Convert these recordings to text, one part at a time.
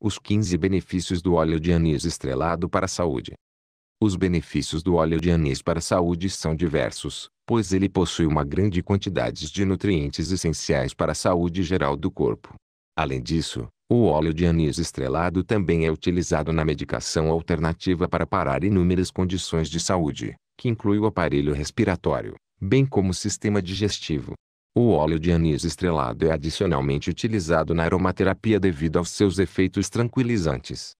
Os 15 benefícios do óleo de anis estrelado para a saúde. Os benefícios do óleo de anis para a saúde são diversos, pois ele possui uma grande quantidade de nutrientes essenciais para a saúde geral do corpo. Além disso, o óleo de anis estrelado também é utilizado na medicação alternativa para parar inúmeras condições de saúde, que inclui o aparelho respiratório, bem como o sistema digestivo, o óleo de anis estrelado é adicionalmente utilizado na aromaterapia devido aos seus efeitos tranquilizantes.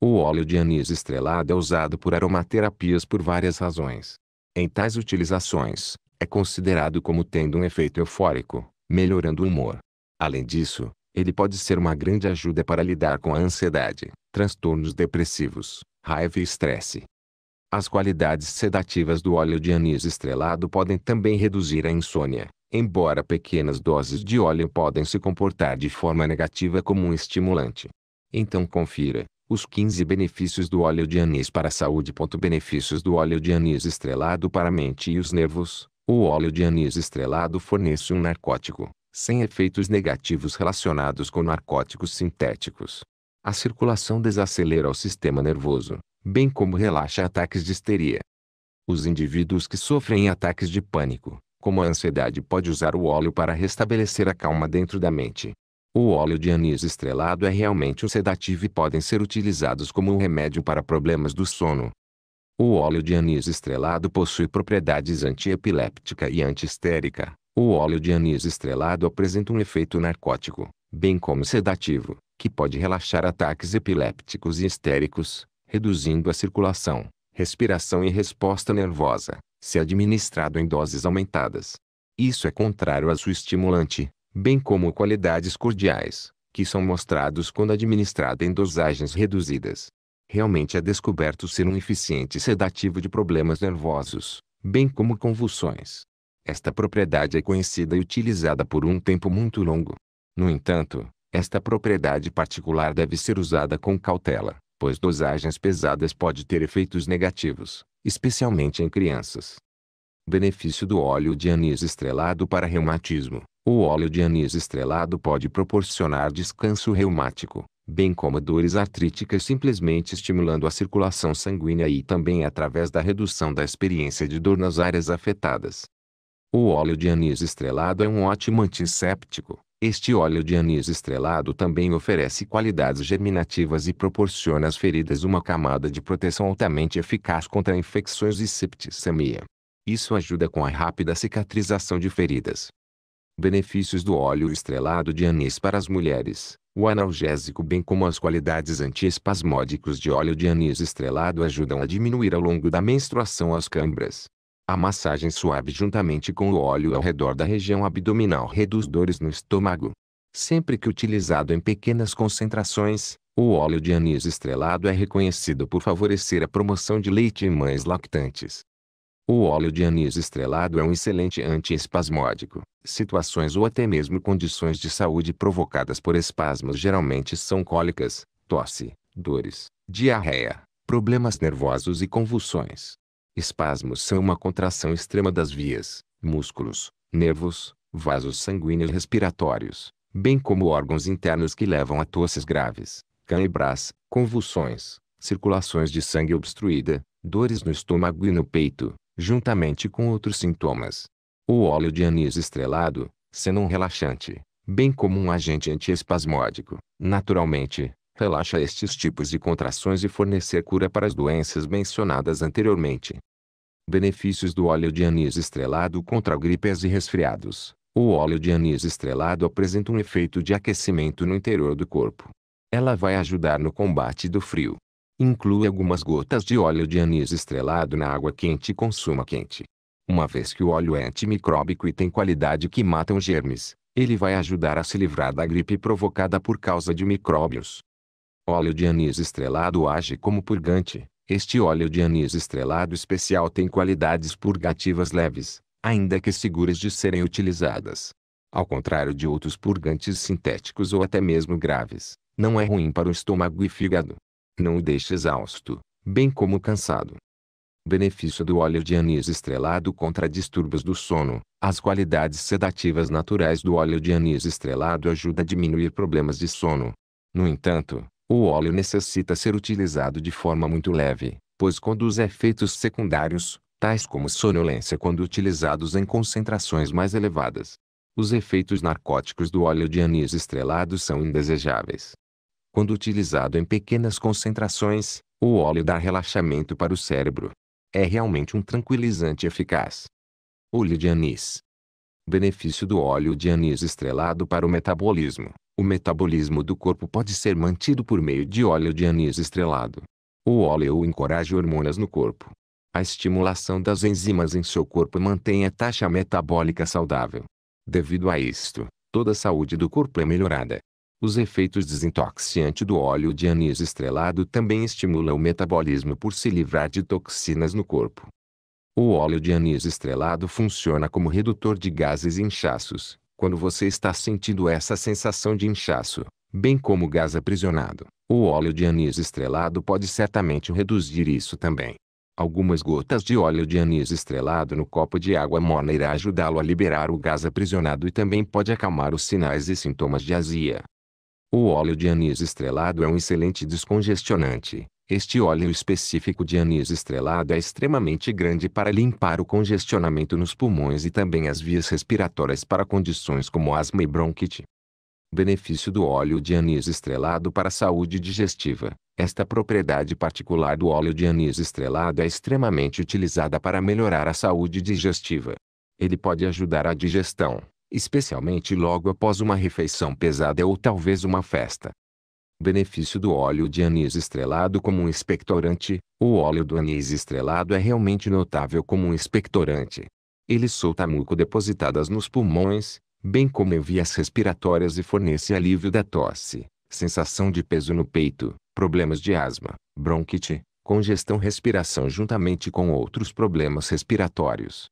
O óleo de anis estrelado é usado por aromaterapias por várias razões. Em tais utilizações, é considerado como tendo um efeito eufórico, melhorando o humor. Além disso, ele pode ser uma grande ajuda para lidar com a ansiedade, transtornos depressivos, raiva e estresse. As qualidades sedativas do óleo de anis estrelado podem também reduzir a insônia, Embora pequenas doses de óleo podem se comportar de forma negativa como um estimulante. Então confira os 15 benefícios do óleo de anis para a saúde. Benefícios do óleo de anis estrelado para a mente e os nervos. O óleo de anis estrelado fornece um narcótico, sem efeitos negativos relacionados com narcóticos sintéticos. A circulação desacelera o sistema nervoso, bem como relaxa ataques de histeria. Os indivíduos que sofrem ataques de pânico, como a ansiedade pode usar o óleo para restabelecer a calma dentro da mente. O óleo de anis estrelado é realmente um sedativo e podem ser utilizados como um remédio para problemas do sono. O óleo de anis estrelado possui propriedades antiepiléptica e antihistérica. O óleo de anis estrelado apresenta um efeito narcótico, bem como sedativo, que pode relaxar ataques epilépticos e histéricos, reduzindo a circulação, respiração e resposta nervosa se administrado em doses aumentadas. Isso é contrário a seu estimulante, bem como qualidades cordiais, que são mostrados quando administrada em dosagens reduzidas. Realmente é descoberto ser um eficiente sedativo de problemas nervosos, bem como convulsões. Esta propriedade é conhecida e utilizada por um tempo muito longo. No entanto, esta propriedade particular deve ser usada com cautela, pois dosagens pesadas pode ter efeitos negativos especialmente em crianças. Benefício do óleo de anis estrelado para reumatismo. O óleo de anis estrelado pode proporcionar descanso reumático, bem como dores artríticas simplesmente estimulando a circulação sanguínea e também através da redução da experiência de dor nas áreas afetadas. O óleo de anis estrelado é um ótimo antisséptico, este óleo de anis estrelado também oferece qualidades germinativas e proporciona às feridas uma camada de proteção altamente eficaz contra infecções e septicemia. Isso ajuda com a rápida cicatrização de feridas. Benefícios do óleo estrelado de anis para as mulheres. O analgésico bem como as qualidades antiespasmódicos de óleo de anis estrelado ajudam a diminuir ao longo da menstruação as câimbras, a massagem suave juntamente com o óleo ao redor da região abdominal reduz dores no estômago. Sempre que utilizado em pequenas concentrações, o óleo de anis estrelado é reconhecido por favorecer a promoção de leite em mães lactantes. O óleo de anis estrelado é um excelente antiespasmódico. Situações ou até mesmo condições de saúde provocadas por espasmos geralmente são cólicas, tosse, dores, diarreia, problemas nervosos e convulsões. Espasmos são uma contração extrema das vias, músculos, nervos, vasos sanguíneos respiratórios, bem como órgãos internos que levam a tosses graves, cãibras, convulsões, circulações de sangue obstruída, dores no estômago e no peito, juntamente com outros sintomas. O óleo de anis estrelado, sendo um relaxante, bem como um agente antiespasmódico, naturalmente, relaxa estes tipos de contrações e fornecer cura para as doenças mencionadas anteriormente. Benefícios do óleo de anis estrelado contra gripes e resfriados. O óleo de anis estrelado apresenta um efeito de aquecimento no interior do corpo. Ela vai ajudar no combate do frio. Inclui algumas gotas de óleo de anis estrelado na água quente e consuma quente. Uma vez que o óleo é antimicróbico e tem qualidade que matam germes, ele vai ajudar a se livrar da gripe provocada por causa de micróbios. Óleo de anis estrelado age como purgante. Este óleo de anis estrelado especial tem qualidades purgativas leves, ainda que seguras de serem utilizadas. Ao contrário de outros purgantes sintéticos ou até mesmo graves, não é ruim para o estômago e fígado. Não o deixa exausto, bem como cansado. Benefício do óleo de anis estrelado contra distúrbios do sono. As qualidades sedativas naturais do óleo de anis estrelado ajudam a diminuir problemas de sono. No entanto, o óleo necessita ser utilizado de forma muito leve, pois conduz efeitos secundários, tais como sonolência quando utilizados em concentrações mais elevadas. Os efeitos narcóticos do óleo de anis estrelado são indesejáveis. Quando utilizado em pequenas concentrações, o óleo dá relaxamento para o cérebro. É realmente um tranquilizante eficaz. Óleo de anis. Benefício do óleo de anis estrelado para o metabolismo. O metabolismo do corpo pode ser mantido por meio de óleo de anis estrelado. O óleo encoraja hormonas no corpo. A estimulação das enzimas em seu corpo mantém a taxa metabólica saudável. Devido a isto, toda a saúde do corpo é melhorada. Os efeitos desintoxicantes do óleo de anis estrelado também estimulam o metabolismo por se livrar de toxinas no corpo. O óleo de anis estrelado funciona como redutor de gases e inchaços, quando você está sentindo essa sensação de inchaço, bem como gás aprisionado, o óleo de anis estrelado pode certamente reduzir isso também. Algumas gotas de óleo de anis estrelado no copo de água morna irá ajudá-lo a liberar o gás aprisionado e também pode acalmar os sinais e sintomas de azia. O óleo de anis estrelado é um excelente descongestionante, este óleo específico de anis estrelado é extremamente grande para limpar o congestionamento nos pulmões e também as vias respiratórias para condições como asma e bronquite. Benefício do óleo de anis estrelado para a saúde digestiva. Esta propriedade particular do óleo de anis estrelado é extremamente utilizada para melhorar a saúde digestiva. Ele pode ajudar a digestão, especialmente logo após uma refeição pesada ou talvez uma festa. Benefício do óleo de anis estrelado como um expectorante. O óleo do anis estrelado é realmente notável como um expectorante. Ele solta muco depositadas nos pulmões, bem como em vias respiratórias e fornece alívio da tosse, sensação de peso no peito, problemas de asma, bronquite, congestão respiração juntamente com outros problemas respiratórios.